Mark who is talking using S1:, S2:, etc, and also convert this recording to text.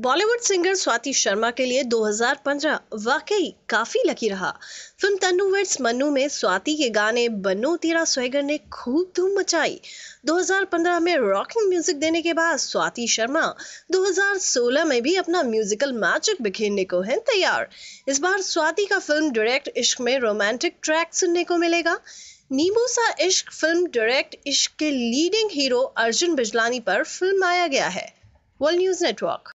S1: Bollywood singer Swati Sharma के लिए 2015 वाकई काफी लकी रहा फिल्म तन्नू वेट्स मन्नू में स्वाति के गाने बनो तेरा स्वेगर ने खूब धूम मचाई 2015 में रॉकिंग म्यूजिक देने के बाद स्वाति शर्मा 2016 में भी अपना म्यूजिकल मैजिक बिखेरने को है तैयार इस बार स्वाति का फिल्म डायरेक्ट इश्क में रोमांटिक ट्रैक सुनने को मिलेगा नीमू सा इश्क फिल्म डायरेक्ट इश्क के लीडिंग हीरो अर्जुन बिजलानी पर फिल्म आया गया है वर्ल्ड न्यूज नेटवर्क